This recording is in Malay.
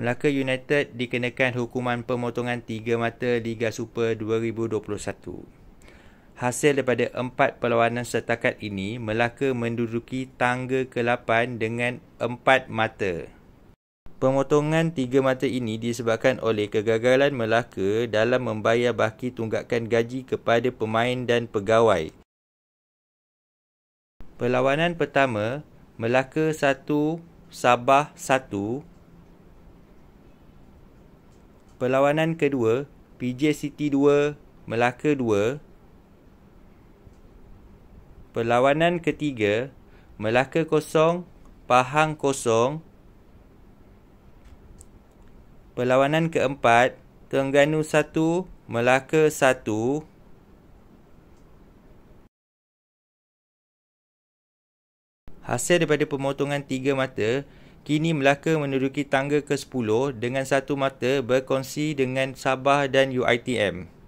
Melaka United dikenakan hukuman pemotongan tiga mata Liga Super 2021. Hasil daripada empat perlawanan setakat ini, Melaka menduduki tangga ke-8 dengan empat mata. Pemotongan tiga mata ini disebabkan oleh kegagalan Melaka dalam membayar baki tunggakan gaji kepada pemain dan pegawai. Perlawanan pertama, Melaka 1, Sabah 1, perlawanan kedua PJ City 2 Melaka 2 Perlawanan ketiga Melaka 0 Pahang 0 Perlawanan keempat Terengganu 1 Melaka 1 Hasil daripada pemotongan tiga mata, kini Melaka menduduki tangga ke-10 dengan satu mata berkongsi dengan Sabah dan UiTM.